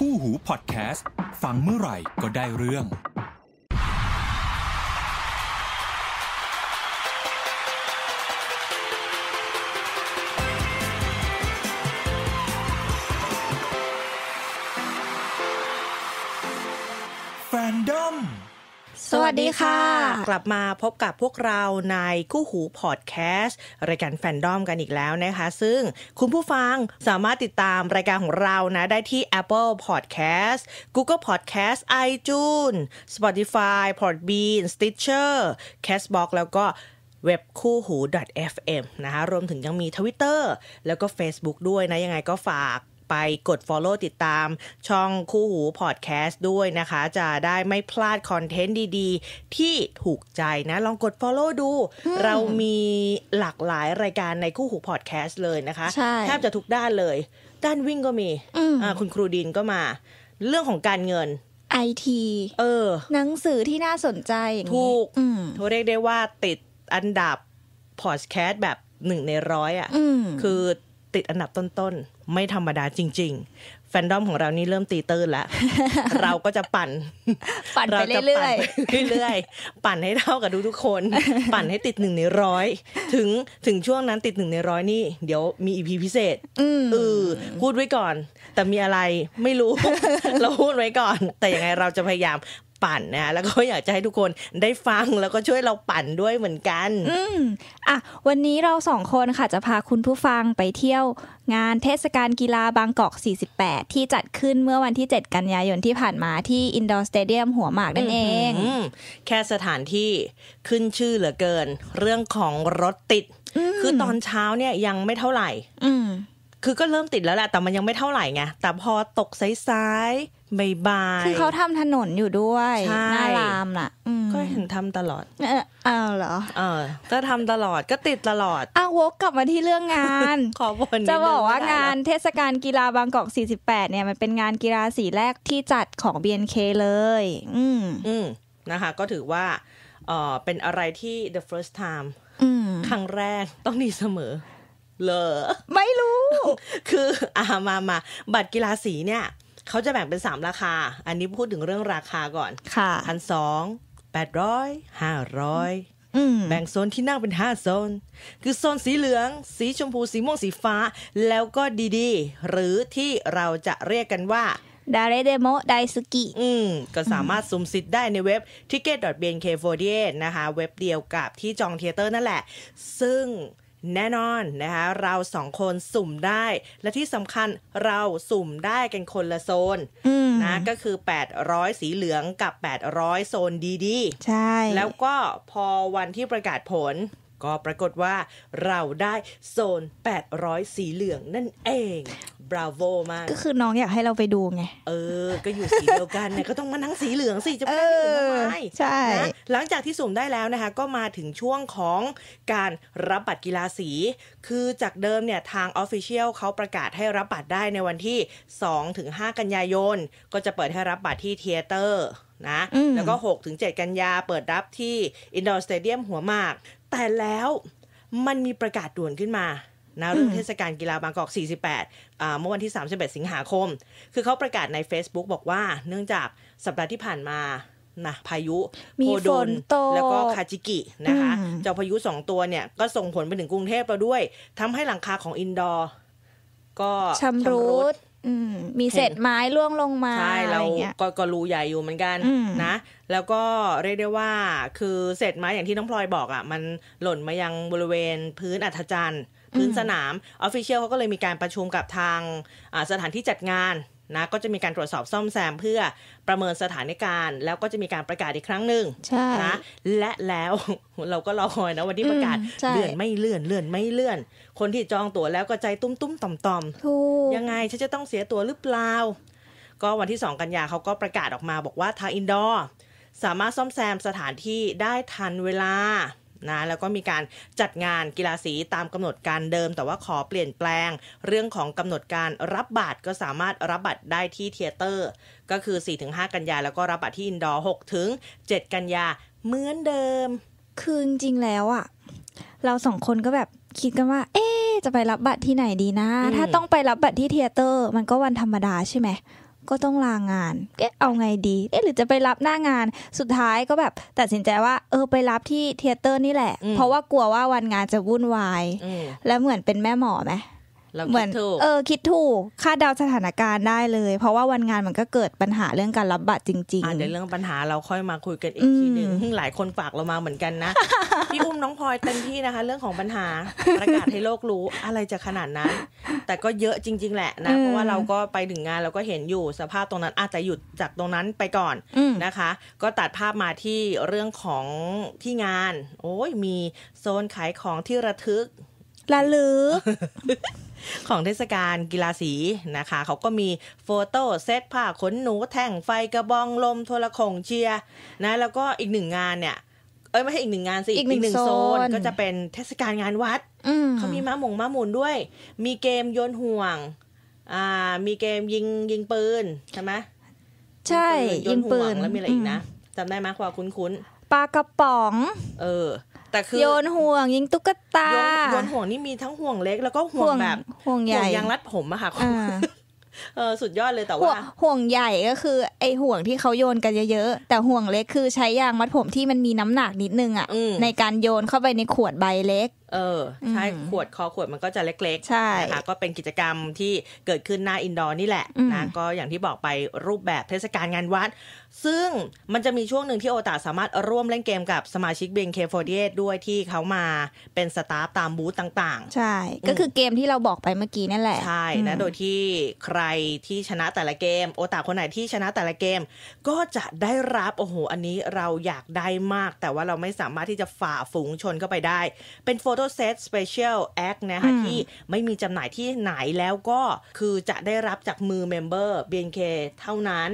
คู่หูพอดแคสต์ ฟังเมื่อไหร่ก็ได้เรื่องวัสดีค่ะ กลับมาพบกับพวกเราในคู่หูพอดแคสต์ รายการแฟนดอมกันอีกแล้วนะคะ ซึ่งคุณผู้ฟังสามารถติดตามรายการของเรานะ ได้ที่ Apple Podcast Google Podcast iTunes Spotify Podbean Stitcher Castbox แล้วก็เว็บคู่หู .fm นะคะรวมถึงยังมี Twitter แล้วก็ Facebook ด้วยนะ ยังไงก็ฝากไปกด Follow ติดตามช่องคู่หูพอดแคสต์ด้วยนะคะ จะได้ไม่พลาดคอนเทนต์ดี ๆ ที่ถูกใจนะ ลองกด Follow ดู เรามีหลากหลายรายการในคู่หูพอดแคสต์เลยนะคะ แทบจะทุกด้านเลย ด้านวิ่งก็มีคุณครูดินก็มา เรื่องของการเงินไอทีเออ หนังสือที่น่าสนใจถูกเูาเรียกได้ว่าติดอันดับพอดแคสต์แบบหนึ่งในร้อยอ่ะคือติดอันดับต้นไม่ธรรมดาจริงๆ แฟนดอมของเรานี่เริ่มตีตื้นแล้ว เราก็จะปั่นปั่นไปเรื่อยๆเรื่อยๆ ปั่นให้เท่ากับทุกๆคน ปั่นให้ติดหนึ่งในร้อยถึงถึงช่วงนั้นติดหนึ่งในร้อยนี่เดี๋ยวมีอีพีพิเศษเออพูดไว้ก่อน แต่มีอะไรไม่รู้ เราพูดไว้ก่อน แต่ยังไงเราจะพยายามปั่นนะแล้วก็อยากจะให้ทุกคนได้ฟังแล้วก็ช่วยเราปั่นด้วยเหมือนกัน อืมอ่ะ วันนี้เราสองคนค่ะจะพาคุณผู้ฟังไปเที่ยวงานเทศกาลกีฬาบางกอก 48 ที่จัดขึ้นเมื่อวันที่ 7 กันยายนที่ผ่านมาที่อินดอร์สเตเดียมหัวหมากนั่นเองแค่สถานที่ขึ้นชื่อเหลือเกิน เรื่องของรถติด คือตอนเช้าเนี่ยยังไม่เท่าไหร่คือก็เริ่มติดแล้วแหละแต่มันยังไม่เท่าไหร่ไงแต่พอตกซสายๆบ่ายคือเขาทำถนนอยู่ด้วยหน้ารามล่ะก็เห็นทำตลอดเออเาเหรอเออก็ทำตลอดก็ติดตลอดอ้าววกกลับมาที่เรื่องงาน ขอบนจะบอกว่างานเทศกาลกีฬาบางกอก 48 เนี่ย มันเป็นงานกีฬาสีแรกที่จัดของ BNK เลย อืมอืมนะคะ ก็ถือว่าเออเป็นอะไรที่ the first time ครั้งแรกต้องดีเสมอเหรอไม่รู้ คืออ่ามามาบัตรกีฬาสีเนี่ย เขาจะแบ่งเป็นสามราคา อันนี้พูดถึงเรื่องราคาก่อน ค่ะพันสองแปดร้อยห้าร้อยแบ่งโซนที่นั่งเป็นห้าโซน คือโซนสีเหลือง สีชมพูสีม่วงสีฟ้า แล้วก็ดีๆ หรือที่เราจะเรียกกันว่าดาเรเดโมไดสุกิอืมก็สามารถซุมซิทได้ในเว็บ ticket.bnk48 นะคะเว็บเดียวกับที่จองเทเตอร์นั่นแหละ ซึ่งแน่นอนนะคะเราสองคนสุ่มได้ และที่สำคัญเราสุ่มได้กันคนละโซนนะก็คือ 800 สีเหลืองกับ 800 โซนดีๆ ใช่ แล้วก็พอวันที่ประกาศผล ก็ปรากฏว่าเราได้โซน 800 สีเหลืองนั่นเองบราโวมากก็คือน้องอยากให้เราไปดูไง เออ ก็อยู่สีเดียวกันเนี่ย ก็ต้องมานั่งสีเหลืองสิ จะไปนัหทำไมใช่ หลังจากที่สุ่มได้แล้วนะคะ ก็มาถึงช่วงของการรับบัตรกีฬาสี คือจากเดิมเนี่ยทางออฟฟิเชียลเขาประกาศให้รับบัตรได้ในวันที่ 2-5 กันยายน ก็จะเปิดให้รับบัตรที่เทเตอร์นะ แล้วก็ 6-7 กันยาเปิดรับที่อินดอร์สเตเดียมหัวมากแต่แล้วมันมีประกาศด่วนขึ้นมานะเรื่องเทศกาลกีฬาบางกอก 48เมื่อวันที่ 31 สิงหาคม คือเขาประกาศใน Facebook บอกว่า เนื่องจากสัปดาห์ที่ผ่านมา นะ พายุโพดน แล้วก็คาจิกินะคะ เจ้าพายุสองตัวเนี่ย ก็ส่งผลไปถึงกรุงเทพเราด้วยทำให้หลังคาของอินดอร์ก็ชำรุดมีเศษไม้ล่วงลงมา ใช่ เรา ก็กรูใหญ่อยู่เหมือนกันนะ แล้วก็เรียกได้ว่า คือเศษไม้อย่างที่น้องพลอยบอกอะ่ะ มันหล่นมายังบริเวณพื้นอัฐจันทร์พื้นสนามออฟฟิเชียลเขาก็เลยมีการประชุมกับทางสถานที่จัดงานนะ ก็จะมีการตรวจสอบซ่อมแซม เพื่อประเมินสถานการณ์แล้วก็จะมีการประกาศอีกครั้งหนึ่งนะและแล้วเราก็รอคอยนะวันที่ประกาศเลื่อนไม่เลื่อนเลื่อนไม่เลื่อน คนที่จองตั๋วแล้วก็ใจตุ้มตุ้มต่อมต่อมยังไงฉันจะต้องเสียตั๋วหรือเปล่า ก็วันที่สองกันยาเขาก็ประกาศออกมาบอกว่าทางอินดอร์สามารถซ่อมแซมสถานที่ได้ทันเวลานะแล้วก็มีการจัดงานกีฬาสีตามกำหนดการเดิม แต่ว่าขอเปลี่ยนแปลง เรื่องของกำหนดการรับบัตรก็สามารถ รับบัตรได้ที่เทเตอร์ ก็คือ 4-5 กันยาแล้วก็รับบัตรที่ อินดอร์6-7 กันยา เหมือนเดิม คืนจริงแล้วอ่ะ เราสองคนก็แบบคิดกันว่า เอ๊จะไปรับบัตรที่ไหนดีนะ ถ้าต้องไปรับบัตรที่เทเตอร์มันก็วันธรรมดาใช่ไหมก็ต้องลางานเอ๊ะเอาไงดีเอ๊ะหรือจะไปรับหน้างาน สุดท้ายก็แบบ ตัดสินใจว่า เออไปรับที่เทเตอร์นี่แหละ เพราะว่ากลัวว่าวันงานจะวุ่นวาย แล้วเหมือนเป็นแม่หมอไหมเหมือนเออคิดถูกคาดเดาสถานการณ์ได้เลย เพราะว่าวันงานมันก็เกิดปัญหาเรื่องการรับบัตรจริงๆเดี๋ยวเรื่องปัญหาเราค่อยมาคุยกันอีกทีหนึ่งหลายคนฝากเรามาเหมือนกันนะพี่อุ้มน้องพลอยเต็มที่นะคะ เรื่องของปัญหาประกาศให้โลกรู้อะไรจะขนาดนั้น แต่ก็เยอะจริงๆแหละนะ เพราะว่าเราก็ไปถึงงานเราก็เห็นอยู่ สภาพตรงนั้นอาจจะหยุดจากตรงนั้นไปก่อนนะคะ ก็ตัดภาพมาที่เรื่องของที่งาน โอ้ยมีโซนขายของที่ระทึกละลึกของเทศกาลกีฬาสีนะคะ เขาก็มีโฟโต้เซตผ้าขนหนู แท่งไฟกระบอง ลมโทรคงเชียนะ แล้วก็อีกหนึ่งงานเนี่ย เอ้ยไม่ใช่อีกหนึ่งงานสิอีกหนึ่งโซนก็จะเป็นเทศกาลงานวัดเขามีม้าหมงม้าหมุนด้วย มีเกมโยนห่วง อ่า มีเกมยิงยิงปืน ใช่ไหมใช่ ยิงปืนแล้วมีอะไรอีกนะจำได้ไหมความคุ้นๆปลากระป๋อง เออแต่คือโยนห่วงยิงตุ๊กตาโยนห่วงนี่มีทั้งห่วงเล็กแล้วก็ห่วงแบบห่วงใหญ่ยางรัดผมอะค่ะเออสุดยอดเลยแต่ว่า ห่วงใหญ่ก็คือ ไอห่วงที่เขาโยนกันเยอะๆแต่ห่วงเล็กคือใช้ยางมัดผมที่มันมีน้ำหนักนิดนึงอะในการโยนเข้าไปในขวดใบเล็กเออ ใช่ขวดคอขวดมันก็จะเล็ก ๆ ใช่นะคะก็เป็นกิจกรรมที่เกิดขึ้นหน้า อินดอร์นี่แหละนะก็อย่างที่บอกไปรูปแบบเทศกาลงานวัด ซึ่งมันจะมีช่วงหนึ่งที่โอตาสามารถร่วมเล่นเกมกับสมาชิกเบงเคฟอรเดีด้วยที่เขามาเป็นสตาฟตามบูธต่าง ๆ ใช่ก็คือเกมที่เราบอกไปเมื่อกี้นั่นแหละ ใช่นะโดยที่ใครที่ชนะแต่ละเกมโอตาคนไหนที่ชนะแต่ละเกมก็จะได้รับโอ้โหอันนี้เราอยากได้มาก แต่ว่าเราไม่สามารถที่จะฝ่าฝูงชนเข้าไปได้ เป็นโฟโต้ Set Special Act นะคะที่ไม่มีจำหน่ายที่ไหนแล้วก็คือจะได้รับจากมือเมมเบอร์ BNK เท่านั้น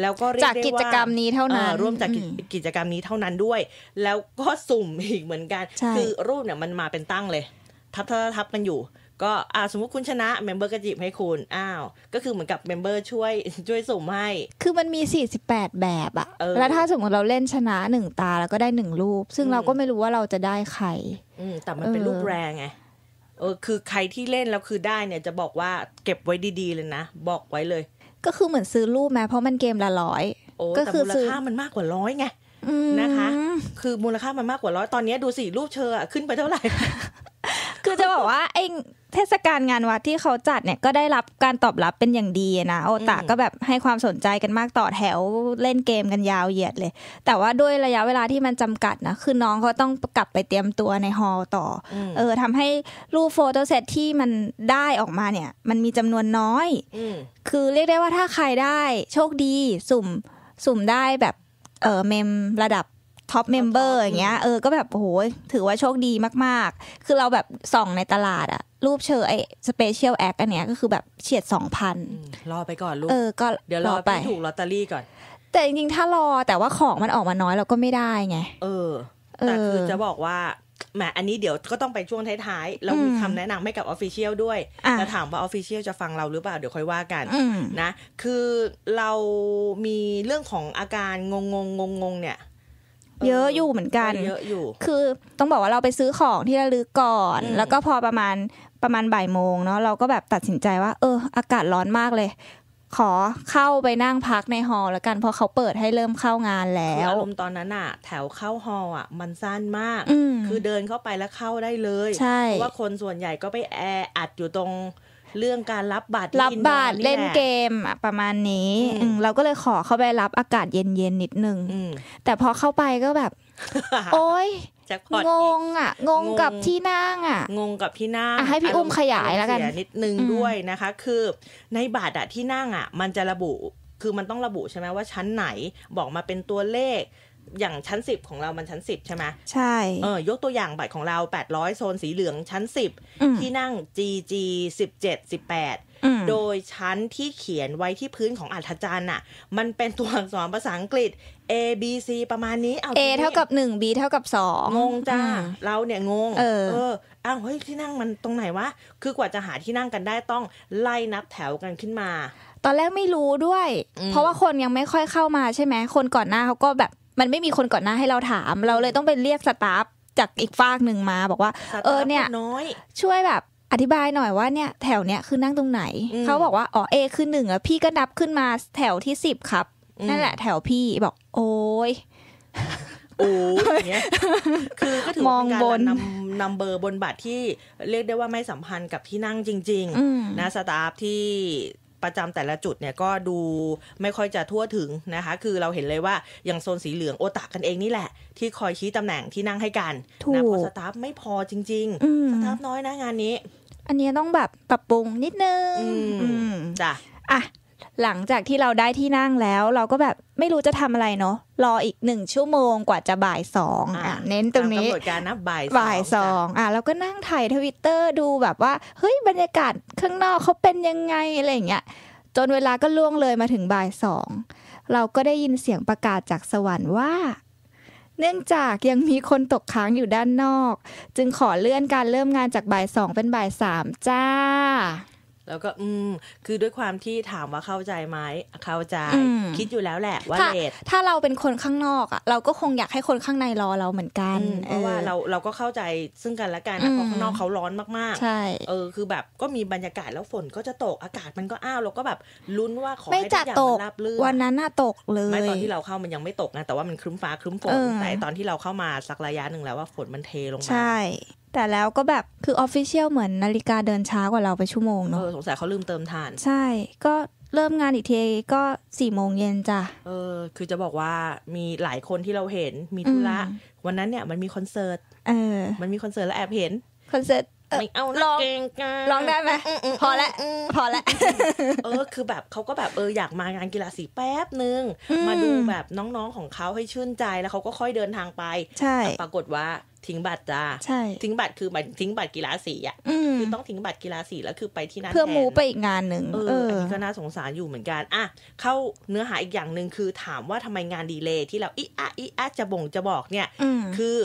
แล้วก็เรียกได้ว่าจากกิจกรรมนี้เท่านั้นร่วมจากกิจกรรมนี้เท่านั้นด้วย แล้วก็สุ่มอีกเหมือนกันคือรูปเนี่ยมันมาเป็นตั้งเลย ทับทับทับกันอยู่ก็อ่าสมมติคุณชนะเมมเบอร์กระจิบให้คุณ อ้าว ก็คือเหมือนกับเมมเบอร์ช่วยช่วยสุ่มให้ คือมันมี 48 แบบอะออแล้วถ้าสมมติเราเล่นชนะหนึ่งตาแล้วก็ได้หนึ่งรูป ซึ่งเราก็ไม่รู้ว่าเราจะได้ใคร อืมแต่มันเป็นรูปแรงไงเออคือใครที่เล่นแล้วคือได้เนี่ยจะบอกว่าเก็บไว้ดีๆเลยนะ บอกไว้เลย ก็คือเหมือนซื้อรูปแม้เพราะมันเกมละร้อยก็คือมูลค่ามันมากกว่าร้อยไงนะคะ คือมูลค่ามันมากกว่าร้อยตอนนี้ดูสิรูปเชอขึ้นไปเท่าไหร่ คือจะบอกว่าไอเทศกาลงานวัดที่เขาจัดเนี่ยก็ได้รับการตอบรับเป็นอย่างดีนะ โอตาก็แบบให้ความสนใจกันมากต่อแถวเล่นเกมกันยาวเหยียดเลย แต่ว่าด้วยระยะเวลาที่มันจำกัดนะคือน้องเขาต้องกลับไปเตรียมตัวในฮอลต่อเออทำให้รูปโฟโต้เซตที่มันได้ออกมาเนี่ยมันมีจำนวนน้อย คือเรียกได้ว่าถ้าใครได้โชคดีสุ่มสุ่มได้แบบเออเมมระดับท็อปเมมเบอร์อย่างเงี้ยเออก็แบบโอ้โหถือว่าโชคดีมาก ๆ คือเราแบบส่องในตลาดอะรูปเชอไอสเปเชียลแอคอันเนี้ยก็คือแบบเฉียดสองพันรอไปก่อนลูกเออก็เดี๋ยวรอไปถูกลอตเตอรี่ก่อน แต่จริงๆ ถ้ารอแต่ว่าของมันออกมาน้อยเราก็ไม่ได้ไงเออแต่คือจะบอกว่าแหมอันนี้เดี๋ยวก็ต้องไปช่วงท้าย ๆ เรามีคำแนะนำให้กับออฟฟิเชียลด้วย จะถามว่าออฟฟิเชียลจะฟังเราหรือเปล่าเดี๋ยวค่อยว่ากันนะ คือเรามีเรื่องของอาการงงงงงงเนี่ยเยอะอยู่เหมือนกันเยอะอยู่คือต้องบอกว่าเราไปซื้อของที่ระลึกก่อน แล้วก็พอประมาณประมาณบ่ายโมงเนาะ เราก็แบบตัดสินใจว่าเออ อากาศร้อนมากเลย ขอเข้าไปนั่งพักในฮอลแล้วกันเพราะเขาเปิดให้เริ่มเข้างานแล้วอารมณ์ตอนนั้นอะแถวเข้าฮอลอะมันสั้นมาก คือเดินเข้าไปแล้วเข้าได้เลย เพราะว่าคนส่วนใหญ่ก็ไปแออัดอยู่ตรงเรื่องการรับบาตรับบารเล่นเกมประมาณนี้เราก็เลยขอเข้าไปรับอากาศเย็นๆนิดนึงแต่พอเข้าไปก็แบบโอ้ยงงอ่ะ งงกับที่นั่งอ่ะ งงกับที่นั่งให้พี่อุ้มขยายแล้วกันนิดนึงด้วยนะคะ คือในบาดอะที่นั่งอ่ะมันจะระบุคือมันต้องระบุใช่ไหมว่าชั้นไหนบอกมาเป็นตัวเลขอย่างชั้นสิบของเรา มันชั้นสิบใช่ไหมใช่ เออ ยกตัวอย่างบัตรของเราแปดร้อยโซนสีเหลืองชั้นสิบที่นั่ง GG สิบเจ็ดสิบแปดโดยชั้นที่เขียนไว้ที่พื้นของอัฐจารย์น่ะ มันเป็นตัวอักษรภาษาอังกฤษ A B C ประมาณนี้เอา A เท่ากับหนึ่ง B เท่ากับสองงงจ้า เราเนี่ย งงเออเออ อ้าวเฮ้ย ที่นั่งมันตรงไหนวะ คือกว่าจะหาที่นั่งกันได้ต้องไล่นับแถวกันขึ้นมา ตอนแรกไม่รู้ด้วย เพราะว่าคนยังไม่ค่อยเข้ามาใช่ไหมคนก่อนหน้าเขาก็แบบมันไม่มีคนก่อนหน้าให้เราถามเราเลยต้องไปเรียกสตาฟจากอีกฝากหนึ่งมาบอกว่าเออเนี่ยช่วยแบบอธิบายหน่อยว่าเนี่ยแถวเนี้ยคือนั่งตรงไหนเขาบอกว่าอ๋อเอคือหนึ่งอ่ะพี่ก็นับขึ้นมาแถวที่สิบครับ นั่นแหละ แถวพี่บอกโอ้ยโอ้ยเนี้ย คือ ก็ถือเป็นการนำนำเบอร์บนบัตรที่ เรียกได้ว่าไม่สัมพันธ์กับที่นั่งจริงๆนะสตาฟที่ประจำแต่ละจุดเนี่ยก็ดูไม่ค่อยจะทั่วถึงนะคะ คือเราเห็นเลยว่าอย่างโซนสีเหลืองโอตากันเองนี่แหละ ที่คอยชี้ตำแหน่งที่นั่งให้กันนะพอสตาฟไม่พอจริงๆ สตาฟน้อยนะงานนี้ อันนี้ต้องแบบปรับปรุงนิดนึงจ้ะอ่ะหลังจากที่เราได้ที่นั่งแล้วเราก็แบบไม่รู้จะทำอะไรเนาะรออีกหนึ่งชั่วโมงกว่าจะบ่ายสองอ่ะเน้นตรงนี้กำหนดการนะบ่ายบ่ายสองอ่ะเราก็นั่งถ่ายทวิตเตอร์ดูแบบว่า เฮ้ย บรรยากาศข้างนอกเขาเป็นยังไง อะไรอย่างเงี้ยจนเวลาก็ล่วงเลยมาถึงบ่ายสองเราก็ได้ยินเสียงประกาศจากสวรรค์ว่า เนื่องจากยังมีคนตกค้างอยู่ด้านนอก จึงขอเลื่อนการเริ่มงานจากบ่ายสองเป็นบ่ายสามจ้าแล้วก็อืมคือด้วยความที่ถามว่าเข้าใจไหมเข้าใจคิดอยู่แล้วแหละ ว่าเดทถ้าเราเป็นคนข้างนอกอ่ะเราก็คงอยากให้คนข้างในรอเราเหมือนกันเพราะว่าเราเราก็เข้าใจซึ่งกันและกันเพราะข้างนอกเขาร้อนมากๆ ใช่เออคือแบบก็มีบรรยากาศแล้วฝนก็จะตกอากาศมันก็อ้าวเราก็แบบลุ้นว่าขอให้ทุกอย่างมันราบรื่นวันนั้นน่าตกเลยไม่ตอนที่เราเข้ามันยังไม่ตกนะแต่ว่ามันครึ้มฟ้าครึ้มฝนแต่ตอนที่เราเข้ามาสักระยะหนึ่งแล้วว่าฝนมันเทลงมาใช่แต่แล้วก็แบบคือออฟฟิเชียลเหมือนนาฬิกาเดินช้ากว่าเราไปชั่วโมงเนาะเออสงสัยเขาลืมเติมทาน ใช่ ก็เริ่มงานอีกทีก็สี่โมงเย็นจ้ะ เออ คือจะบอกว่ามีหลายคนที่เราเห็นมีธุระ วันนั้นเนี่ยมันมีคอนเสิร์ตเออมันมีคอนเสิร์ตแล้วแอบเห็น คอนเสิร์ตไม่เอาลองรองได้ไหมพอละพอละ เออ คือแบบเขาก็แบบเอออยากมางานกีฬาสีแป๊บนึงมาดูแบบน้องๆของเขาให้ชื่นใจแล้วเขาก็ค่อยเดินทางไป ใช่ปรากฏว่าทิ้งบัตรจ้าใช่ทิ้งบัตรคือหมายทิ้งบัตรกีฬาสีอ่ะ คือต้องทิ้งบัตรกีฬาสีแล้วคือไปที่นั่นเพื่อมูไปอีกงานหนึ่งเอออันนี้ก็น่าสงสารอยู่เหมือนกัน อ่ะ เข้าเนื้อหาอีกอย่างหนึ่งคือถามว่าทำไมงานดีเลย์ที่เรา อีอะอีอะจะบ่งจะบอกเนี่ย คือ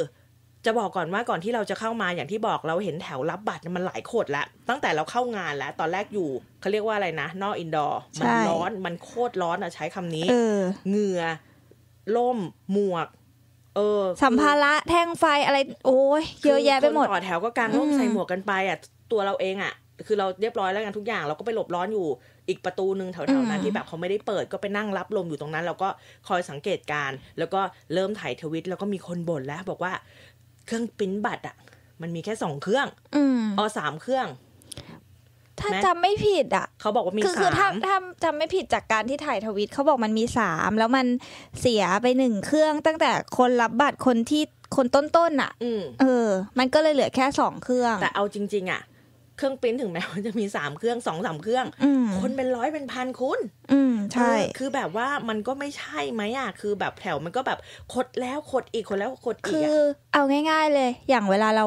จะบอกก่อน ว่าก่อนที่เราจะเข้ามาอย่างที่บอกเราเห็นแถวรับบัตรมันหลายโคตรแล้วตั้งแต่เราเข้างานแล้วตอนแรกอยู่เขาเรียกว่าอะไรนะ นอกอินดอร์มันร้อนมันโคตรร้อนอ่ะใช้คำนี้เหงื่อล่มหมวกเออสัมภาระแท่งไฟอะไรโอ้ยเยอะแยะไปหมดต่อแถวก็กาง้องใส่หมวกกันไปอ่ะตัวเราเองอ่ะคือเราเรียบร้อยแล้วกันทุกอย่าง เราก็ไปหลบร้อนอยู่ อีกประตูหนึ่งแถวๆนั้นที่แบบเขาไม่ได้เปิดก็ไปนั่งรับลมอยู่ตรงนั้นเราก็คอยสังเกตการ แล้วก็เริ่มถ่ายทวิตแล้วก็มีคนบ่นแล้ว บอกว่า เครื่องปิ้นบัตรอ่ะมันมีแค่สองเครื่องอ๋อสามเครื่องถ้าจำไม่ผิดอ่ะ เขาบอกว่ามีคือคือถ้าถ้าจำไม่ผิดจากการที่ถ่ายทวิตเขาบอกมันมีสามแล้วมันเสียไปหนึ่งเครื่องตั้งแต่คนรับบัตรคนที่คนต้นๆนอ่ะเออ มันก็เลยเหลือแค่สองเครื่อง แต่เอาจริง ๆ อ่ะ เครื่องปริ้นถึงแม้ว่าจะมีสามเครื่องสองสามเครื่อง คนเป็นร้อยเป็นพันคุณอืมใช่ คือแบบว่ามันก็ไม่ใช่ไหมอ่ะคือแบบแถวมันก็แบบคดแล้วคดอีกคดแล้วคดอีกคือ เอาง่าย ๆ เลย อย่างเวลาเรา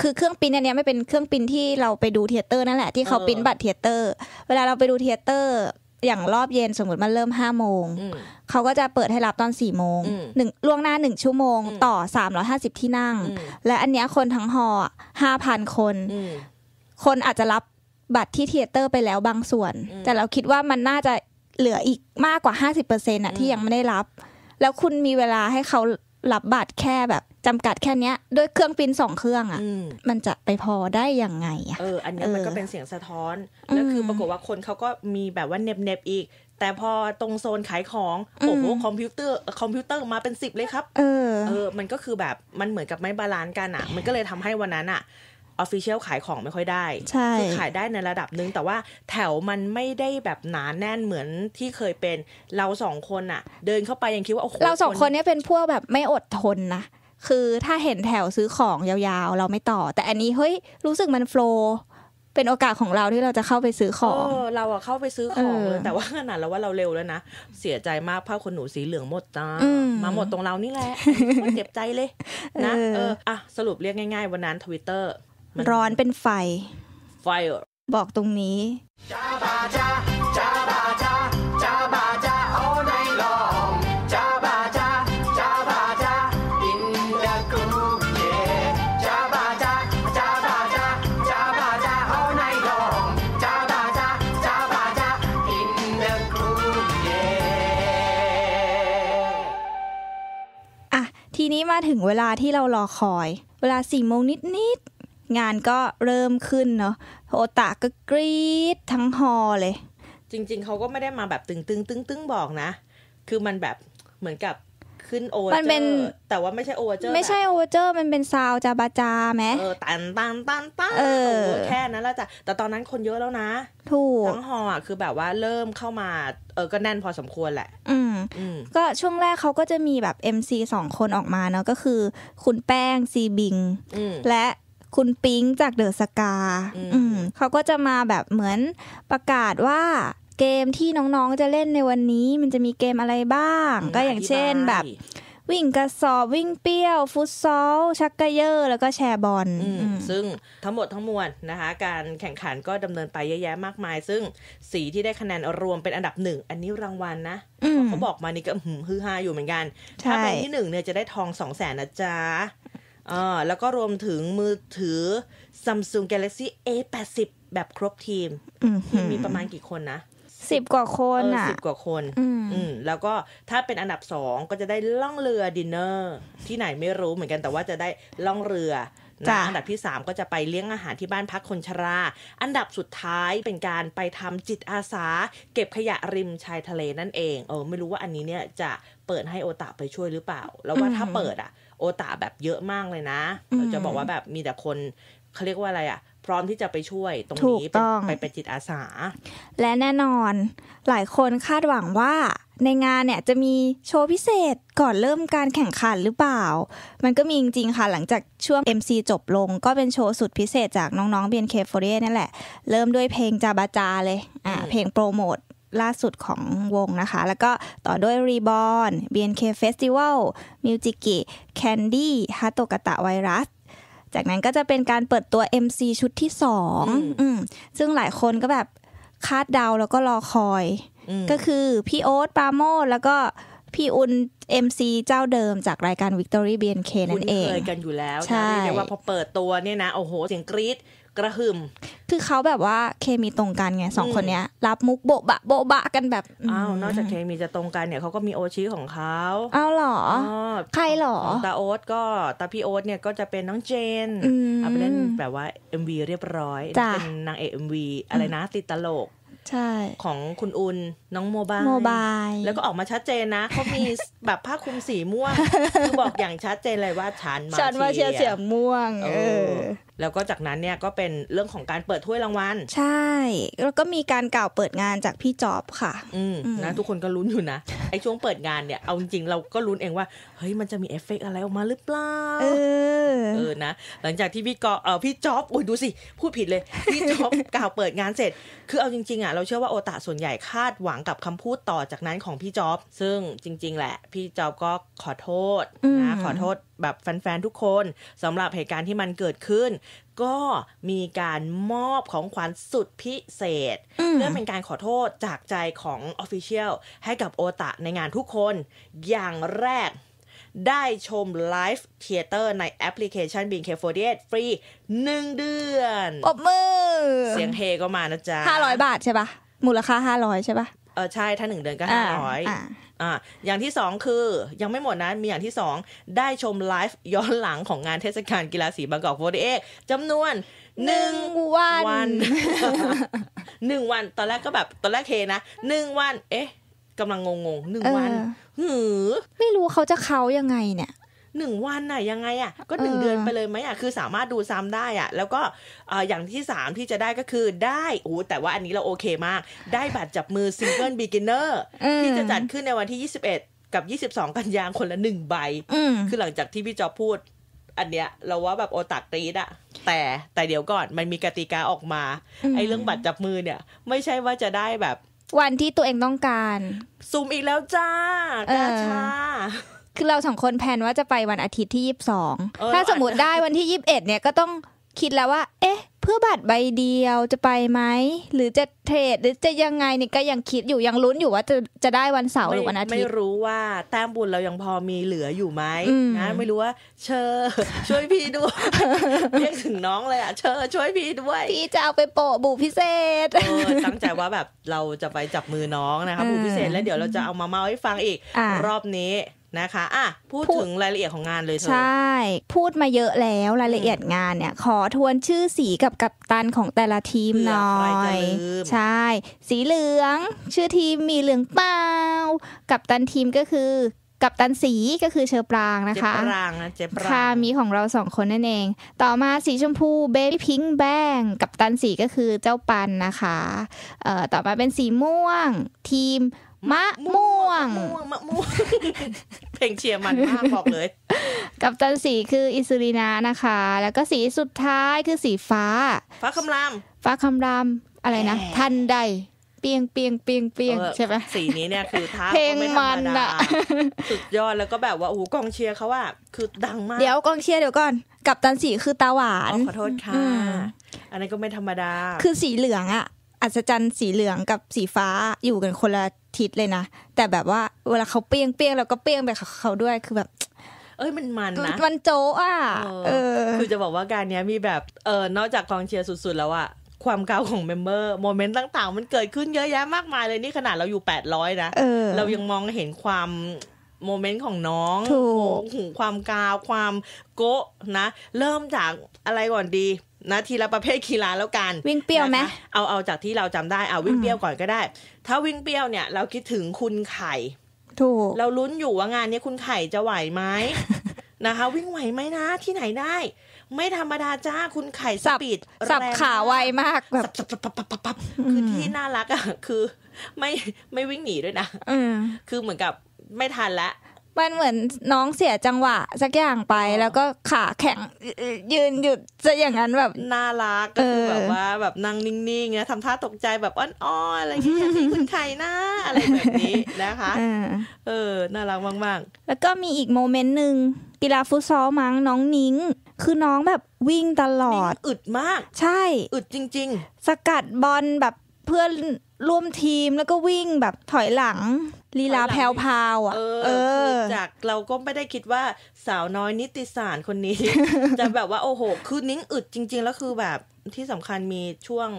คือเครื่องปิ้นอันนี้ไม่เป็นเครื่องปิ้นที่เราไปดูเทเตอร์นั่นแหละที่เขาปิ้นบัตรเทเตอร์ เวลาเราไปดูเทเตอร์ อย่างรอบเย็นสมมติมันเริ่มห้าโมงเขาก็จะเปิดให้รับตอนสี่โมงหนึ่งล่วงหน้าหนึ่งชั่วโมงต่อสามร้อยห้าสิบที่นั่ง และอันเนี้ยคนทั้งหอห้าพันคน คนอาจจะรับบัตรที่เทเตอร์ไปแล้วบางส่วน แต่เราคิดว่ามันน่าจะเหลืออีกมากกว่าห้าสิบเปอร์เซ็นต์อะที่ยังไม่ได้รับ แล้วคุณมีเวลาให้เขารับบัตรแค่แบบจำกัดแค่เนี้ยด้วยเครื่องปิ้นสองเครื่องอะ่ะมันจะไปพอได้ยังไงอ่ะเออ อันนี้มันก็เป็นเสียงสะท้อนแล้วคือปรากฏว่าคนเขาก็มีแบบว่าเน็บเน็บอีก แต่พอตรงโซนขายของ โอ้โหคอมพิวเตอร์ คอมพิวเตอร์มาเป็นสิบเลยครับเออเออมันก็คือแบบมันเหมือนกับไม่บาลานซ์กันอ่ะ มันก็เลยทำให้วันนั้นอ่ะออฟฟิเชียลขายของไม่ค่อยได้คือขายได้ในระดับนึงแต่ว่าแถวมันไม่ได้แบบหนานแน่นเหมือนที่เคยเป็นเราสองคนอ่ะ เดินเข้าไปยังคิดว่าโอ้โหเราสองคนเนี้ยเป็นพวกแบบไม่อดทนนะคือถ้าเห็นแถวซื้อของยาวๆเราไม่ต่อ แต่อันนี้เฮ้ยรู้สึกมันโฟล์เป็นโอกาสของเราที่เราจะเข้าไปซื้อของเราอะเข้าไปซื้อของเลยแต่ว่าขนาดเราว่าเราเร็วแล้วนะเสียใจมากผ้าขนหนูสีเหลืองหมดจ้ามาหมดตรงเรานี่แหละเจ็บใจเลย นะเอออ่ะสรุปเรียกง่ายๆวันนั้นทวิตเตอร์ร้อนเป็นไฟไฟบอกตรงนี้จ้าบาจ้าถึงเวลาที่เรารอคอย เวลาสี่โมงนิดๆงานก็เริ่มขึ้นเนาะโอตะก็กรี๊ด ทั้งฮอเลย จริงๆเขาก็ไม่ได้มาแบบตึงตึงตึงตึงบอกนะ คือมันแบบเหมือนกับขึ้นโอเวอร์เแต่ว่าไม่ใช่โอเวอร์เจอร์ไม่ใช่โอเวอร์เจอร์มันเป็นซาวจาบาจาไหมเออตันตันตันตันเออ แค่นั้นแล้วจ้ะแต่ตอนนั้นคนเยอะแล้วนะ ถูกทั้งฮออ่ะคือแบบว่าเริ่มเข้ามาเออก็แน่นพอสมควรแหละ อืมก็ช่วงแรกเขาก็จะมีแบบ MC สองคนออกมาเนาะก็คือ คุณแป้งซีบิงและคุณปิงจากเดอะสกาอืมเขาก็จะมาแบบเหมือนประกาศว่าเกมที่น้องๆจะเล่นในวันนี้ มันจะมีเกมอะไรบ้าง ก็อย่างเช่นแบบ วิ่งกระสอบวิ่งเปี้ยว ฟุตซอลชักกระเยอร์ แล้วก็แชร์บอลซึ่งทั้งหมดทั้งมวลนะคะ การแข่งขันก็ดำเนินไปเยอะแยะมากมาย ซึ่งสีที่ได้คะแนนรวมเป็นอันดับหนึ่ง อันนี้รางวัลนะ เขาบอกมานี่ก็ฮือฮาอยู่เหมือนกันถ้าเป็นที่หนึ่งเนี่ยจะได้ทองสองแสนนะจ๊ะอ่าแล้วก็รวมถึงมือถือ Samsung Galaxy A80 แบบครบทีม มีประมาณกี่คนนะสิบกว่าคนอ่ะสิบกว่าคนอืมแล้วก็ถ้าเป็นอันดับสองก็จะได้ล่องเรือดินเนอร์ที่ไหนไม่รู้เหมือนกันแต่ว่าจะได้ล่องเรือนะอันดับที่ 3 ก็จะไปเลี้ยงอาหารที่บ้านพักคนชรา อันดับสุดท้ายเป็นการไปทำจิตอาสา เก็บขยะริมชายทะเลนั่นเองเออไม่รู้ว่าอันนี้เนี่ยจะเปิดให้โอตาไปช่วยหรือเปล่า แล้วว่าถ้าเปิดอะโอตาแบบเยอะมากเลยนะเราจะบอกว่าแบบมีแต่คนเขาเรียกว่าอะไรอะพร้อมที่จะไปช่วยตรงนี้ ไปเป็นจิตอาสา และแน่นอนหลายคนคาดหวังว่า ในงานเนี่ยจะมีโชว์พิเศษก่อนเริ่มการแข่งขันหรือเปล่า มันก็มีจริงๆค่ะ หลังจากช่วง MC จบลง ก็เป็นโชว์สุดพิเศษจากน้องๆเบน b ฟอรีนั่นแหละ เริ่มด้วยเพลงจาบาจาเลยอ่าเพลงโปรโมท ล่าสุดของวงนะคะ แล้วก็ต่อด้วย Reborn BNK Festival Music Candy ฮัตโตกะตะไวรัสจากนั้นก็จะเป็นการเปิดตัว MC ชุดที่สอง ซึ่งหลายคนก็แบบคาดเดาแล้วก็รอคอย ก็คือ พี่โอ๊ต ปาโมดแล้วก็ พี่อุ่น MC เจ้าเดิมจากรายการ Victory BNK นั่นเองเคยกันอยู่แล้วใช่ว่าพอเปิดตัวเนี่ยนะ โอ้โห เสียงกรี๊ดกระหึ่มคือเขาแบบว่าเคมีตรงกันไงสองคนเนี้ย รับมุกโบะบะ โบะบะกันแบบ อ้าว นอกจากเคมีจะตรงกันเนี่ยเขาก็มีโอชิของเขาอ้าวหรอ ใครหรอ ตาโอ๊ตก็ตาพี่โอ๊ตเนี่ยก็จะเป็นน้องเจน เอาไปเล่นแบบว่า MV เรียบร้อย เป็นนางเอกวีอะไรนะติดตลกช่ ของคุณอุนน้องโมบายโมบาย แล้วก็ออกมาชัดเจนนะเขามีแบบผ้าคลุมสีม่วง คือบอกอย่างชัดเจนเลยว่าฉันมาฉันมาเชียร์เสียงม่วงเออแล้วก็จากนั้นเนี่ยก็เป็นเรื่องของการเปิดถ้วยรางวัลใช่แล้วก็มีการกล่าวเปิดงานจากพี่จอบค่ะอืมนะทุกคนก็ลุ้นอยู่นะไอช่วงเปิดงานเนี่ยเอาจริงเราก็ลุ้นเองว่าเฮ้ยมันจะมีเอฟเฟกอะไรออกมาหรือเปล่าเออเออนะหลังจากที่พี่กอเออพี่จอบโอ้ยดูสิพูดผิดเลยพี่จอบกล่าวเปิดงานเสร็จ คือเอาจริงๆอ่ะเราเชื่อว่าโอตาส่วนใหญ่คาดหวังกับคำพูดต่อจากนั้นของพี่จอบซึ่งจริง ๆ แหละ พี่จอบก็ขอโทษนะขอโทษแบบ แฟนๆทุกคนสำหรับเหตุการณ์ที่มันเกิดขึ้น ก็มีการมอบของขวัญสุดพิเศษ เพื่อเป็นการขอโทษจากใจของออฟฟิเชียลให้กับโอตะในงานทุกคนอย่างแรกได้ชมไลฟ์เทเตอร์ในแอปพลิเคชัน b ิ n k 4 8ฟรีหนึ่งเดือนปบมือ เสียงเฮก็มานะจ๊ะ 500 บาทใช่ปะมูลค่า 500ใช่ปะเออใช่ถ้าหนึ่งเดือนก็ 500อ่าอย่างที่ 2 คือ ยังไม่หมดนะ มีอย่างที่ 2 ได้ชมไลฟ์ย้อนหลังของงานเทศกาลกีฬาสีบางกอกโฟร์เอ็กจำนวนหนึ่งวันหนึ่งวัน ตอนแรกก็แบบ ตอนแรกเทนะหนึ่งวันเอ๊ะกำลังงงงหนึ่งวัน หือ ไม่รู้เขาจะเขายังไงเนี่ยหนึ่งวันน่ะ ยังไงอ่ะ ก็หนึ่งเดือนไปเลยไหมอ่ะ คือสามารถดูซ้ำได้อ่ะ แล้วก็อย่างที่สามที่จะได้ก็คือได้โอ้แต่ว่าอันนี้เราโอเคมาก ได้บัตรจับมือซิงเกิลบิกิเนอร์ที่จะจัดขึ้นในวันที่ยี่สิบเอ็ดกับยี่สสิบองกันยายนคนละหนึ่งใบ คือหลังจากที่พี่จอพูด อันเนี้ย เราว่าแบบโอตักตีดอะแต่แต่เดี๋ยวก่อนมันมีกติกาออกมาไอ้เรื่องบัตรจับมือเนี่ย ไม่ใช่ว่าจะได้แบบ วันที่ตัวเองต้องการ ซูมอีกแล้วจ้าจ้าชาคือเราสองคนแพนว่าจะไปวันอาทิตย์ที่ยี่สิบสอง ถ้าสมมติได้วันที่ยี่สิบเอ็ดเนี่ยก็ต้องคิดแล้วว่า เอ๊ะ เพื่อบัตรใบเดียวจะไปไหมหรือจะเทรดหรือจะยังไงเนี่ยก็ยังคิดอยู่ยังลุ้นอยู่ว่าจะจะได้วันเสาร์หรือวันอาทิตย์ไม่รู้ว่าแต้มบุญเรายังพอมีเหลืออยู่ไหมนะไม่รู้ว่าเชอช่วยพี่ด้วยเรียกถึงน้องเลยอ่ะเชอ ช่วยพี่ด้วยพี่จะเอาไปโปะบุพิเศษตั้งใจว่าแบบเราจะไปจับมือน้องนะคะบุพิเศษแล้วเดี๋ยวเราจะเอามาเมาให้ฟังอีก รอบนี้นะคะ อ่ะ พูดถึงรายละเอียดของงานเลยเธอใช่ พูดมาเยอะแล้วรายละเอียดงานเนี่ย ขอทวนชื่อสี กับกัปตันของแต่ละทีมหน่อย ใช่ สีเหลือง ชื่อทีมมีเหลืองเปล่า กัปตันทีมก็คือ กับตันสีก็คือเชอปรางนะคะเจปรางนะเจปรางค่ะมีของเราสองคนนั่นเอง ต่อมาสีชมพูเบบี้พิงค์แบงกับตันสีก็คือเจ้าปันนะคะ เอ่อ ต่อมาเป็นสีม่วง ทีมมะม่วงมะม่วงเพลงเชียร์มันมากบอกเลย กับจันสีคืออิสุรินานะคะ แล้วก็สีสุดท้ายคือสีฟ้า ฟ้าคำราม ฟ้าคำรามอะไรนะทันใดเปียงเปียงเปียงเปียงใช่ไหมสีนี้เนี่ยคือท้าเพลงมันอะสุดยอดแล้วก็แบบว่าโอ้โหกองเชียร์เขาว่าคือดังมากเดี๋ยวกองเชียร์เดี๋ยวก่อน กับตันสีคือตาหวานขอโทษค่ะอันนี้ก็ไม่ธรรมดา คือสีเหลืองอะอัศจรรย์สีเหลืองกับสีฟ้าอยู่กันคนละทิตย์เลยนะแต่แบบว่าเวลาเขาเปียงเปียงเราก็เปียงไปเขาด้วยคือแบบ เอ้ยมันมันนะมันโจ้อ่ะคือจะบอกว่าการเนี้ยมีแบบเออนอกจากกองเชียร์สุด ๆ แล้วอะความก่าวของเมมเบอร์โมเมนต์ต่างๆมันเกิดขึ้นเยอะแยะมากมายเลยนี่ขนาดเราอยู่800นะเเรายังมองเห็นความโมเมนต์ของน้องถูกความกาวความโกะนะ เริ่มจากอะไรก่อนดีนะทีละประเภทกีฬาแล้วกันวิ่งเปี้ยวไหมเอาเอาจากที่เราจำได้เอาวิ่งเปี้ยวก่อนก็ได้ ถ้าวิ่งเปี้ยวเนี่ยเราคิดถึงคุณไข่ ถูกเราลุ้นอยู่ว่างานนี้คุณไข่จะไหวไหมนะคะ วิ่งไหวไหมนะที่ไหนได้ ไม่ธรรมดาจ้าคุณไข่สปีดสับขาไวมากแบบปับปับปับคือที่น่ารักอ่ะคือ ไม่ไม่วิ่งหนีด้วยนะคือเหมือนกับไม่ทันละมันเหมือนน้องเสียจังหวะ สักอย่างไปแล้วก็ขาแข็งยืนหยุดจะอย่างนั้นแบบ น่ารักก็คือแบบว่าแบบนั่งนิ่งๆนะทำท่าตกใจแบบอ้อนๆอะไรอย่างเงี้ยคุณไครนะอะไรแบบนี้นะคะเออน่ารักมากๆ แล้วก็มีอีกโมเมนต์หนึ่งกีฬาฟุตซอลมั้งน้องนิ้ง คือน้องแบบวิ่งตลอดอึดมาก ใช่อึดจริงๆ สกัดบอลแบบเพื่อนร่วมทีมแล้วก็วิ่งแบบถอยหลังลีลาแพวพาวอ่ะเออ จากเราก็ไม่ได้คิดว่าสาวน้อยนิติสารคนนี้ จะแบบว่าโอ้โห คือนิ้งอึดจริง ๆ แล้วคือแบบที่สำคัญมีช่วง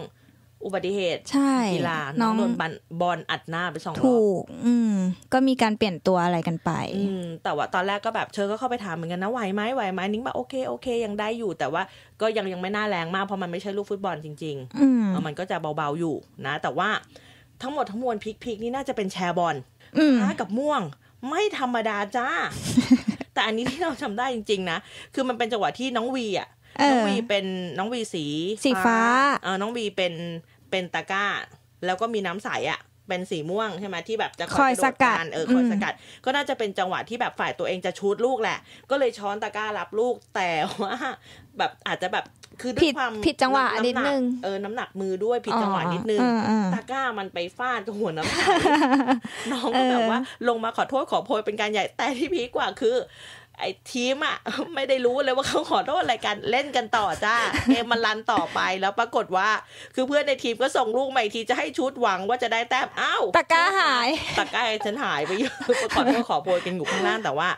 อุบัติเหตุใช่กีฬาน้องโดนบอลอัดหน้าไปสองรอบถูกอืมก็มีการเปลี่ยนตัวอะไรกันไป อืมแต่ว่าตอนแรกก็แบบเชอก็เข้าไปถามเหมือนกันนะไหวไหมไหวไหมนิ้งบอกโอเคโอเคยังได้อยู่ แต่ว่าก็ยังยังไม่น่าแรงมากเพราะมันไม่ใช่ลูกฟุตบอลจริงๆอืมมันก็จะเบาๆ อยู่นะ แต่ว่าทั้งหมด ทั้งมวลพลิกๆนี่น่าจะเป็นแชร์บอลท้ากับม่วง ไม่ธรรมดาจ้าแต่อันนี้ที่เราทำได้จริง ๆนะคือมันเป็นจังหวะที่น้องวีอ่ะน้องวีเป็นน้องวีสี สีฟ้า เออน้องวีเป็นเป็นตะก้า แล้วก็มีน้ำใสอ่ะ เป็นสีม่วงใช่ไหมที่แบบจะคอยสกัดเออคอยสกัด ก็น่าจะเป็นจังหวะที่แบบฝ่ายตัวเองจะชูดลูกแหละ ก็เลยช้อนตะก้ารับลูก แต่ว่าแบบอาจจะแบบคือด้วยความผิดจังหวะนิดนึง เออ น้ำหนักมือด้วยผิดจังหวะนิดนึง ตะก้ามันไปฟาดกหัวน้ำน้องก็แบบว่าลงมาขอโทษขอโพยเป็นการใหญ่ แต่ที่พีกว่าคือไอ้ทีมอะไม่ได้รู้เลยว่าเขาขอโทษอะไรกันเล่นกันต่อจ้าเกมมันรันต่อไปแล้วปรากฏว่า คือเพื่อนในทีมก็ส่งลูกใหม่ทีจะให้ชุดหวังว่าจะได้แต้มอ้าวตะก้าหายตะก้าฉันหายไปเยอะขอโ่ษขอโพยกันอยู่ข้างล่างแต่ว่า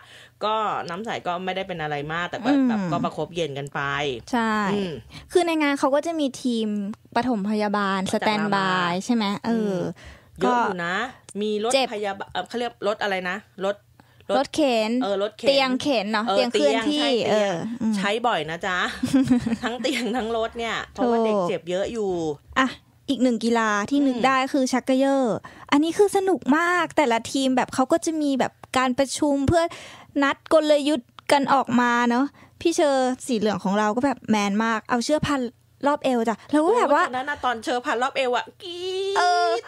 ก็น้ำใสก็ไม่ได้เป็นอะไรมากแต่ก็แบบก็ประคบเย็นกันไป ใช่คือในงานเขาก็จะมีทีมปฐมพยาบาลสแตนบายใช่ไหมเออเยอะอยู่นะ มีรถพยาบาลเขาเรียกรถอะไรนะรถรถเข็นเออรถเข็นเตียงเข็นเนาะ เตียงเคลื่อนที่ เออ ใช้บ่อยนะจ๊ะ ทั้งเตียงทั้งรถเนี่ย เพราะว่าเด็กเจ็บเยอะอยู่ อ่ะ อีกหนึ่งกีฬาที่นึกได้คือชักเกยอร์อันนี้คือสนุกมาก แต่ละทีมแบบเขาก็จะมีแบบการประชุมเพื่อนัดกลยุทธ์กันออกมาเนาะ พี่เชอร์สีเหลืองของเราก็แบบแมนมาก เอาเชือกพันรอบเอวจ้ะ แล้วก็แบบว่าตอนนั้นตอนเชอญ์พันรอบเอวอะกี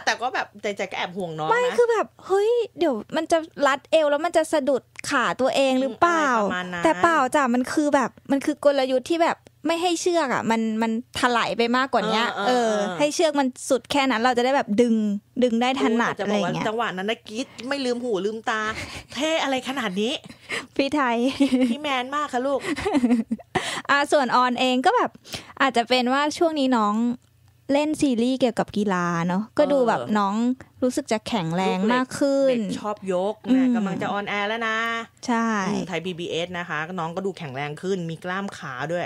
แต่ก็แบบใจใจก็แอบห่วงน้องไม่ คือแบบ เฮ้ย เดี๋ยวมันจะรัดเอวแล้วมันจะสะดุดขาตัวเองหรือเปล่า แต่เปล่าจ้ะ มันคือแบบมันคือกลยุทธ์ที่แบบไม่ให้เชือกอ่ะ มันมันถลายไปมากกว่านี้เออ ให้เชือกมันสุดแค่นั้น เราจะได้แบบดึงดึงได้ถนัดอะไรเงี้ยจังหวะนั้นนะกิ๊ดไม่ลืมหูลืมตาเท่อะไรขนาดนี้ พี่ไทยพี่แมนมากค่ะลูก อ่า ส่วนออนเองก็แบบ อาจจะเป็นว่าช่วงนี้น้องเล่นซีรีส์เกี่ยวกับกีฬาเนาะก็ดูแบบน้องรู้สึกจะแข็งแรงมากขึ้น ชอบยกนะกำลังจะออนแอร์แล้วนะใช่ ไทย BBS นะคะน้องก็ดูแข็งแรงขึ้นมีกล้ามขาด้วย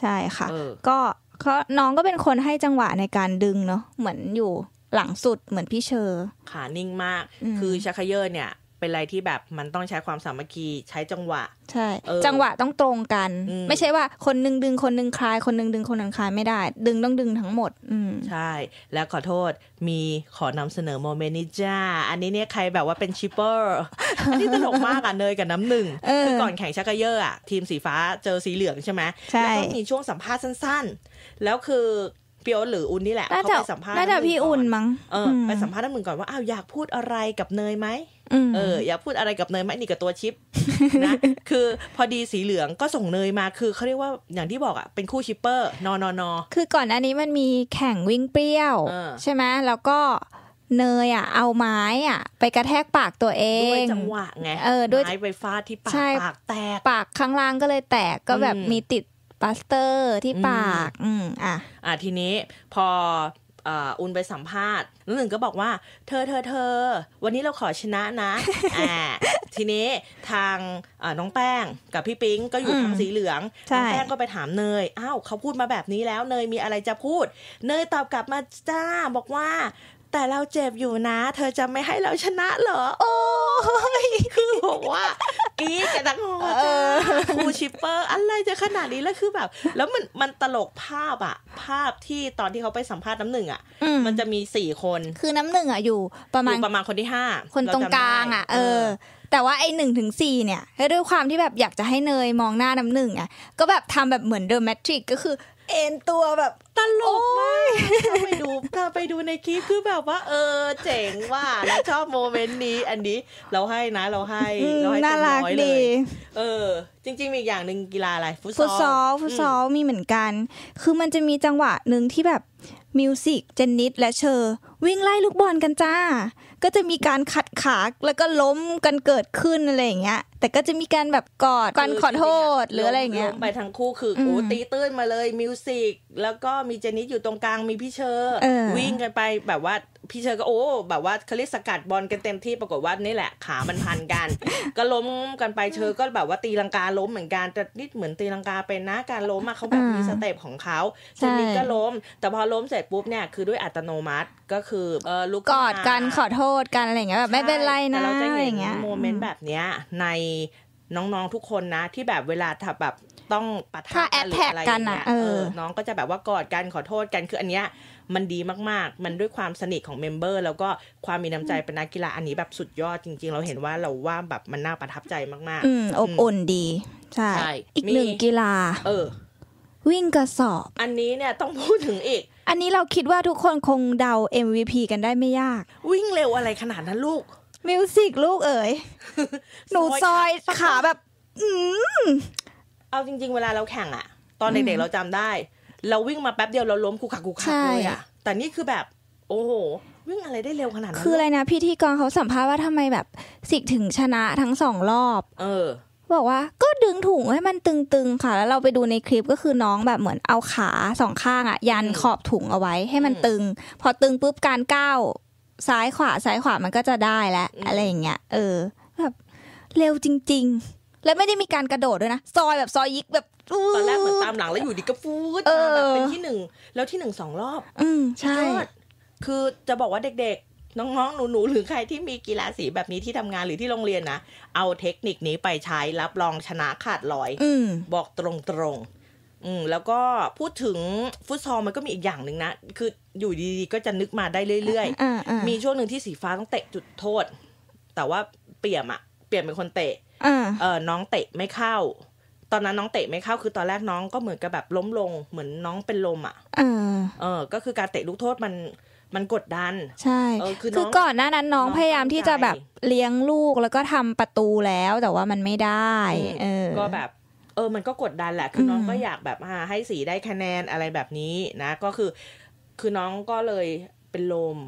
ใช่ค่ะก็ขาน้องก็เป็นคนให้จังหวะในการดึงเนาะเหมือนอยู่หลังสุดเหมือนพี่เชอร์ขานิ่งมาก คือชักเยอร์เนี่ยเป็นอะไรที่แบบมันต้องใช้ความสามัคคีใช้จังหวะ ใช่จังหวะต้องตรงกัน ไม่ใช่ว่าคนนึงดึงคนนึงคลาย คนนึงดึงคนนึงคลายไม่ได้ดึงต้องดึงทั้งหมด อืใช่แล้วขอโทษมีขอนำเสนอโมเมนต์นี้จ้าอันนี้เนี่ยใครแบบว่าเป็นชิปเปอร์อันนี้ตลกมากอ่ะเนยกับน้ำหนึ่งคือก่อนแข่งชักเยอะอ่ะ ทีมสีฟ้าเจอสีเหลืองใช่ไหมใช่แล้วก็มีช่วงสัมภาษณ์สั้น ๆ แล้วคือี่ยวหรืออุ่นนี่แหละเขาไปสัมภาษณ์น่าจะพี่อุ่นมั้งเออไปสัมภาษณ์น้ำหนึ่งก่อนว่าอ้าวอยากพูดอะไรกับเนยไหมเอออยากพูดอะไรกับเนยไหมนี่กับตัวชิปนะคือพอดีสีเหลืองก็ส่งเนยมาคือเขาเรียกว่าอย่างที่บอกอ่ะเป็นคู่ชิปเปอร์นอนอนอคือก่อนอันนี้มันมีแข่งวิ่งเปรี้ยวใช่ไหมแล้วก็เนยอ่ะเอาไม้อ่ะไปกระแทกปากตัวเองด้วยจังหวะไงเออด้วยไม้ไปฟาดที่ปากปากแตกปากข้างล่างก็เลยแตกก็แบบมีติดปาสเตอร์ที่ปาก อืมอ่ะ อ่ะทีนี้พออุนไปสัมภาษณ์น้องหนึ่งก็บอกว่า เธอเธอเธอ วันนี้เราขอชนะนะอ่าทีนี้ทางน้องแป้งกับพี่ปิ๊งก็อยู่ทางสีเหลือง น้องแป้งก็ไปถามเนย อ้าวเขาพูดมาแบบนี้แล้ว เนยมีอะไรจะพูด เนยตอบกลับมาจ้าบอกว่าแต่เราเจ็บอยู่นะ เธอจะไม่ให้เราชนะเหรอ โอ้ย คือบอกว่ากีกันทั้งห้วครูชิปเปอร์ อะไรจะขนาดนี้ แล้วคือแบบ แล้วมันมันตลกภาพอะภาพที่ตอนที่เขาไปสัมภาษณ์น้ำหนึ่งอะมันจะมีสี่คนคือน้ำหนึ่งอะอยู่ ประมาณประมาณคนที่ห้าคนตรงกลางอะเออแต่ว่าไอหนึ่งถึงสี่เนี่ยด้วยความที่แบบอยากจะให้เนยมองหน้าน้ำหนึ่งอ่ะก็แบบทำแบบเหมือนเดอะแมทริกก็คือเอ็นตัวแบบ ตลกมากไปดูถ้าไปดูในคลิป คือแบบว่า เออเจ๋งว่ะแล้วชอบโมเมนต์นี้อันนี้เราให้นะเราให้ เราให้เต็มร้อยเลย เออ จริง ๆ มีอย่างหนึ่งกีฬาอะไรฟุตซอลฟุตซอลฟุตซอลมีเหมือนกัน คือมันจะมีจังหวะหนึ่งที่แบบ มิวสิกเจนนิสและเชอร์วิ่งไล่ลูกบอลกันจ้าก็จะมีการขัดขาแล้วก็ล้มกันเกิดขึ้น อะไรอย่างเงี้ยแต่ก็จะมีการแบบกอด กันขอโทษ หรืออะไรอย่างเงี้ยไปทั้งคู่คืออตีตื้นมาเลย มิวสิกแล้วก็มีเจนิสอยู่ตรงกลางมีพี่เชอร์วิ่งกันไป แบบว่าพี่เชอร์ก็โอ้แบบว่าเขาเรียกสกัดบอลกันเต็มที่ปรากฏว่านี่แหละขามันพันกัน ก็ล้มกันไปเชอร์ก็แบบว่าตีลังกาล้มเหมือนกันแต่นิดเหมือนตีลังกาเป็นนะการล้มอะเขาแบบมีสเต็ปของเขาเซนิดก็ล้ม แต่พอล้มเสร็จปุ๊บเนี่ย คือด้วยอัตโนมัติก็คือเออลุกกอด กัน ขอโทษกันอะไรเงี้ยแบบไม่เป็นไรนะเราจะเห็นโมเมนต์แบบเนี้ย ในน้องๆทุกคนนะที่แบบเวลาถ้าแบบต้องปะทะกันหรืออะไรเงี้ยน้องก็จะแบบว่ากอดกันขอโทษกันคืออันเนี้ยมันดีมากๆ มันด้วยความสนิทของเมมเบอร์แล้วก็ความมีน้ำใจเป็นนักกีฬา อันนี้แบบสุดยอดจริงๆ เราเห็นว่าเราว่าแบบมันน่าประทับใจมาก ๆออบอุ่นดี ใช่ อีกหนึ่งกีฬา เออ วิ่งกระสอบ อันนี้เนี่ยต้องพูดถึงอีก อันนี้เราคิดว่าทุกคนคงเดา MVP กันได้ไม่ยาก วิ่งเร็วอะไรขนาดนั้นลูก มิวสิกลูกเอ๋ยหนูซอยขาแบบอืเอาจริง ๆ เวลาเราแข่งอะตอนเด็กๆเราจำได้เราวิ่งมาแป๊บเดียวเราล้มกูขากูขาเลยอะแต่นี่คือแบบ โอ้โห วิ่งอะไรได้เร็วขนาดนั้นคืออะไรนะพิธีกรเขาสัมภาษณ์ว่าทำไมแบบสิกถึงชนะทั้งสองรอบ เออ บอกว่าก็ดึงถุงให้มันตึงๆค่ะ แล้วเราไปดูในคลิปก็คือน้องแบบเหมือนเอาขาสองข้างอะยันขอบถุงเอาไว้ให้มันตึง พอตึงปุ๊บการก้าวซ้ายขวาซ้ายขวามันก็จะได้แล้วอะไรอย่างเงี้ยเออแบบเร็วจริง ๆ แล้วไม่ได้มีการกระโดดด้วยนะซอยแบบซอยยิกแบบตอนแรกเหมือนตามหลังแล้วอยู่ดีก็ฟูดมาแบบเป็นที่หนึ่งแล้วที่หนึ่งสองรอบ อืมใช่ คือจะบอกว่าเด็กๆ น้องๆ หนูๆ หรือใครที่มีกีฬาสีแบบนี้ที่ทำงานหรือที่โรงเรียนนะ เอาเทคนิคนี้ไปใช้รับรองชนะขาดลอยอบอกตรงๆอืแล้วก็พูดถึงฟุตซอลมันก็มีอีกอย่างหนึ่งนะ คืออยู่ดีๆ ก็จะนึกมาได้เรื่อยๆมีช่วงหนึ่งที่สีฟ้าต้องเตะจุดโทษ แต่ว่าเปี่ยมอะเปี่ยมเป็นคนเตะเออน้องเตะไม่เข้าตอนนั้นน้องเตะไม่เข้า คือตอนแรกน้องก็เหมือนกับแบบล้มลง เหมือนน้องเป็นลมอ่ะ เออ ก็คือการเตะลูกโทษมันมันกดดัน ใช่คือก่อนหน้านั้นน้องพยายามที่จะแบบเลี้ยงลูกแล้วก็ทำประตูแล้วแต่ว่ามันไม่ได้เออก็แบบ เออมันก็กดดันแหละคือน้องก็อยากแบบให้สีได้คะแนนอะไรแบบนี้นะ ก็คือ คือน้องก็เลยเป็นลม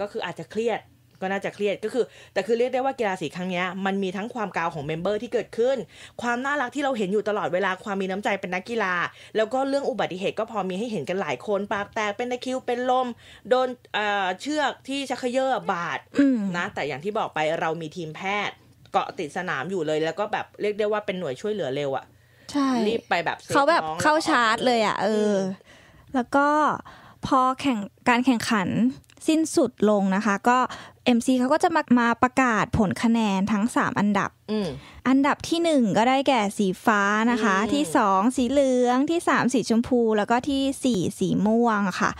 ก็คืออาจจะเครียดก็น่าจะเครียดก็คือ แต่คือเรียกได้ว่ากีฬาสีครั้งนี้มันมีทั้งความกาวของเมมเบอร์ที่เกิดขึ้น ความน่ารักที่เราเห็นอยู่ตลอดเวลาความมีน้ำใจเป็นนักกีฬา แล้วก็เรื่องอุบัติเหตุก็พอมีให้เห็นกันหลายคน ปากแตกเป็นตะคิวเป็นลมโดนเชือกที่ชักเยอะบาดนะ แต่อย่างที่บอกไปเรามีทีมแพทย์ เกาะติดสนามอยู่เลย แล้วก็แบบเรียกได้ว่าเป็นหน่วยช่วยเหลือเร็วอะ่ะรีบไปแบบเขาแบบเข้าชาร์จ เลยอ่ะเออ แล้วก็พอแข่งการแข่งขันสิ้นสุดลงนะคะ ก็ MC เขาก็จะมามาประกาศผลคะแนนทั้ง 3 อันดับ อันดับที่ 1 ก็ได้แก่สีฟ้านะคะ ที่ 2 สีเหลือง ที่ 3 สีชมพู แล้วก็ที่ 4 สีม่วงค่ะ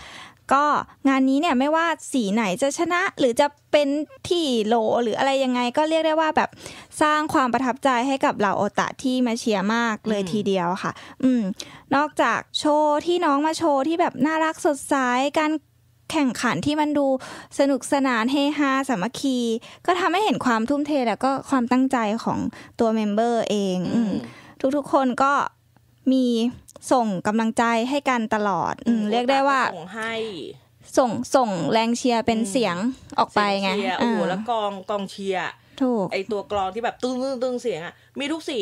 ก็งานนี้เนี่ย ไม่ว่าสีไหนจะชนะหรือจะเป็นที่โล หรืออะไรยังไงก็เรียกได้ว่าแบบสร้างความประทับใจให้กับเหล่าโอตะที่มาเชียร์มากเลยทีเดียวค่ะอืมนอกจากโชว์ที่น้องมาโชว์ที่แบบน่ารักสดใสการแข่งขันที่มันดูสนุกสนานเฮฮาสามัคคี ก็ทำให้เห็นความทุ่มเทแล้วก็ความตั้งใจของตัวเมมเบอร์เองทุกๆคนก็มีส่งกำลังใจให้กันตลอดอเรียกได้ว่า ส่งใหส่งส่งแรงเชียร์เป็นเสียงออกไปไงโอ้โหแล้วกองกองเชียร์ถูกไอตัวกลองที่แบบตึงตึงตึงเสียงอะมีทุกสี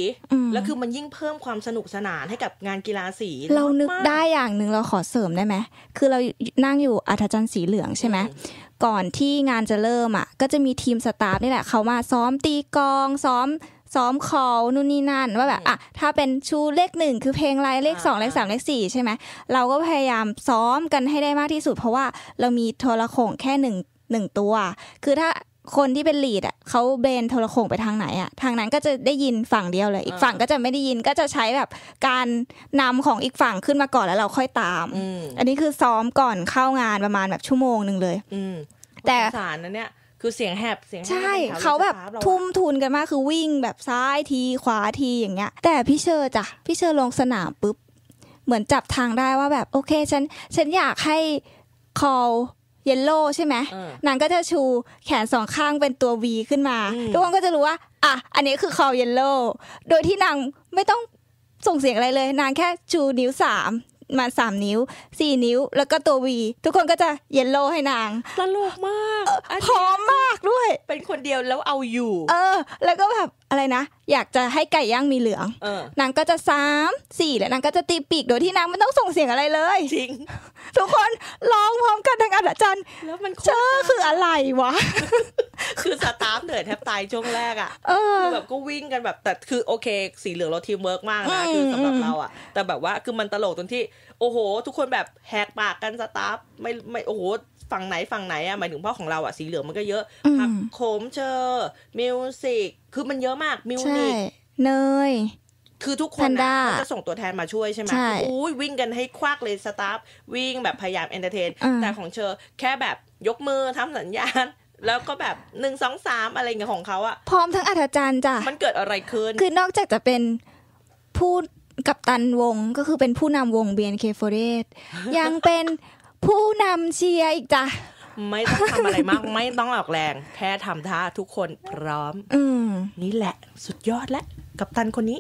แล้วคือมันยิ่งเพิ่มความสนุกสนานให้กับงานกีฬาสี เรานึกได้อย่างหนึ่งเราขอเสริมได้ไหม คือเรานั่งอยู่อัธจันทร์สีเหลืองใช่ไหมก่อนที่งานจะเริ่มอ่ะก็จะมีทีมสตาฟนี่แหละ เขามาซ้อมตีกองซ้อมซ้อมคอลนู่นนี่นั่นว่าแบบอ่ะถ้าเป็นชูเลขหนึ่งคือเพลงไรเลขสองเลขสามเลขสี่ใช่ไหมเราก็พยายามซ้อมกันให้ได้มากที่สุดเพราะว่าเรามีโทรโข่งแค่หนึ่งหนึ่งตัว คือถ้าคนที่เป็นลีดอ่ะเขาเบนโทรโขงไปทางไหนอ่ะทางนั้นก็จะได้ยินฝั่งเดียวเลย อีกฝั่งก็จะไม่ได้ยินก็จะใช้แบบการนำของอีกฝั่งขึ้นมาก่อนแล้วเราค่อยตามอันนี้คือซ้อมก่อนเข้างานประมาณแบบชั่วโมงหนึ่งเลยอแต่สารนั้นเนี่ยคือเสียงแหบเสียงใช่เขาแบบทุ่มทุนกันมาก คือวิ่งแบบซ้ายทีขวาที อย่างเงี้ย แต่พี่เชอร์จ้ะพี่เชอร์ลงสนามปุ๊บเหมือนจับทางได้ว่าแบบ โอเค ฉันฉันอยากให้ call เยลโล่ใช่ไหม นางก็จะชูแขนสองข้างเป็นตัววีขึ้นมา ทุกคนก็จะรู้ว่า อ่ะ อันนี้คือคอเยลโล่ โดยที่นาง ไม่ต้องส่งเสียงอะไรเลย นางแค่ชูนิ้วสามมาสามนิ้วสี่นิ้วแล้วก็ตัววีทุกคนก็จะเยลโล่ให้นางตลกมากพร้อมมากด้วย เป็นคนเดียวแล้วเอาอยู่ เออ แล้วก็แบบอะไรนะอยากจะให้ไก่ย่างมีเหลืองนางก็จะสามสี่แล้วนางก็จะตีปีกโดยที่นางไม่ต้องส่งเสียงอะไรเลย จริง ทุกคนร้องพร้อมกันทั้งอาจารย์แล้วมันเชิ่อคืออะไรวะ คือสตาร์ทเหนื่อยแทบตายช่วงแรกอ่ะคือแบบก็วิ่งกันแบบแต่คือโอเคสีเหลืองเราทีมเวิร์กมากนะคือสำหรับเราอ่ะแต่แบบว่าคือมันตลกตรงที่ โอ้โห ทุกคนแบบแหกปากกันสตาร์ทไม่ไม่โอ้โหฝั่งไหนฝั่งไหนอะหมายถึงพ่อของเราอะสีเหลืองมันก็เยอะผักโขมเชอร์มิวสิกคือมันเยอะมาก มิวสิกเนยคือทุกคนนะจะส่งตัวแทนมาช่วยใช่ไหมอุ้ย วิ่งกันให้ควักเลย สตาฟวิ่งแบบพยายามเอนเตอร์เทน แต่ของเชอร์แค่แบบยกมือทำสัญญาณ แล้วก็แบบหนึ่งสองสามอะไรเงี้ยของเขาอะพร้อมทั้งอัธจารย์จ้ะมันเกิดอะไรขึ้นคือนอกจากจะเป็นผู้กับตันวงก็คือเป็นผู้นำวงเบียนเคฟอเรสยังเป็นผู้นำเชียร์อีกจ้ะไม่ต้องทำอะไรมาก ไม่ต้องออกแรง แค่ทำท่าทุกคนพร้อมนี่แหละสุดยอดและ กับตันคนนี้